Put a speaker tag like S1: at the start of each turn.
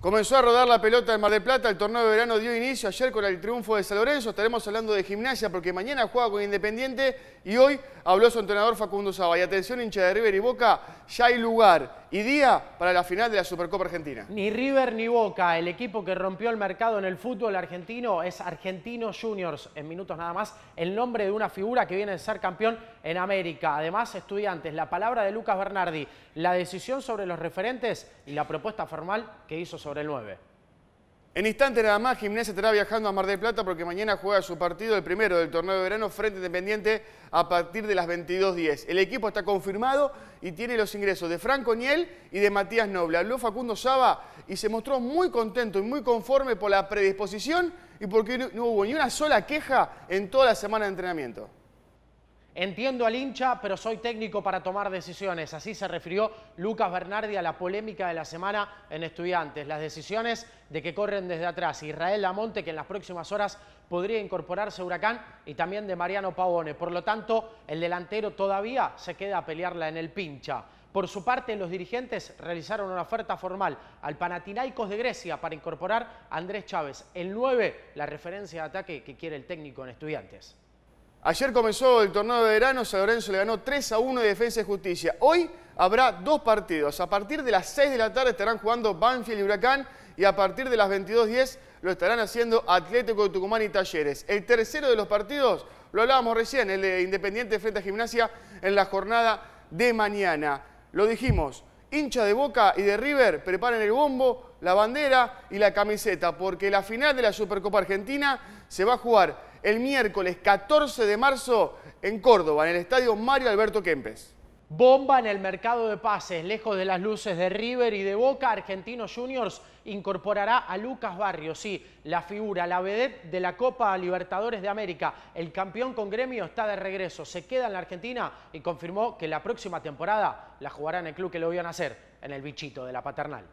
S1: Comenzó a rodar la pelota en Mar del Plata, el torneo de verano dio inicio ayer con el triunfo de San Lorenzo, estaremos hablando de gimnasia porque mañana juega con Independiente y hoy habló su entrenador Facundo Saba. Y atención hincha de River y Boca,
S2: ya hay lugar y día para la final de la Supercopa Argentina. Ni River ni Boca, el equipo que rompió el mercado en el fútbol argentino es Argentino Juniors, en minutos nada más, el nombre de una figura que viene a ser campeón en América. Además, estudiantes, la palabra de Lucas Bernardi, la decisión sobre los referentes y la propuesta formal que hizo sobre sobre 9.
S1: En instante nada más, Gimnasia estará viajando a Mar del Plata porque mañana juega su partido, el primero del torneo de verano, frente Independiente a partir de las 22.10. El equipo está confirmado y tiene los ingresos de Franco Niel y de Matías Noble. Habló Facundo Saba y se mostró muy contento y muy conforme por la predisposición y porque no hubo ni una sola queja en toda la semana de
S2: entrenamiento. Entiendo al hincha, pero soy técnico para tomar decisiones. Así se refirió Lucas Bernardi a la polémica de la semana en Estudiantes. Las decisiones de que corren desde atrás. Israel Lamonte, que en las próximas horas podría incorporarse Huracán, y también de Mariano Pavone. Por lo tanto, el delantero todavía se queda a pelearla en el pincha. Por su parte, los dirigentes realizaron una oferta formal al Panathinaikos de Grecia para incorporar a Andrés Chávez, el 9, la referencia de ataque que quiere el técnico en Estudiantes.
S1: Ayer comenzó el torneo de verano, San Lorenzo le ganó 3 a 1 de Defensa y Justicia. Hoy habrá dos partidos. A partir de las 6 de la tarde estarán jugando Banfield y Huracán y a partir de las 22.10 lo estarán haciendo Atlético de Tucumán y Talleres. El tercero de los partidos, lo hablábamos recién, el de Independiente frente a Gimnasia en la jornada de mañana. Lo dijimos, hincha de Boca y de River, preparen el bombo, la bandera y la camiseta, porque la final de la Supercopa Argentina se va a jugar el miércoles 14
S2: de marzo en Córdoba, en el estadio Mario Alberto Kempes. Bomba en el mercado de pases, lejos de las luces de River y de Boca, Argentinos Juniors incorporará a Lucas Barrios, sí, la figura, la vedette de la Copa Libertadores de América. El campeón con gremio está de regreso, se queda en la Argentina y confirmó que la próxima temporada la jugará en el club que lo a hacer, en el bichito de la paternal.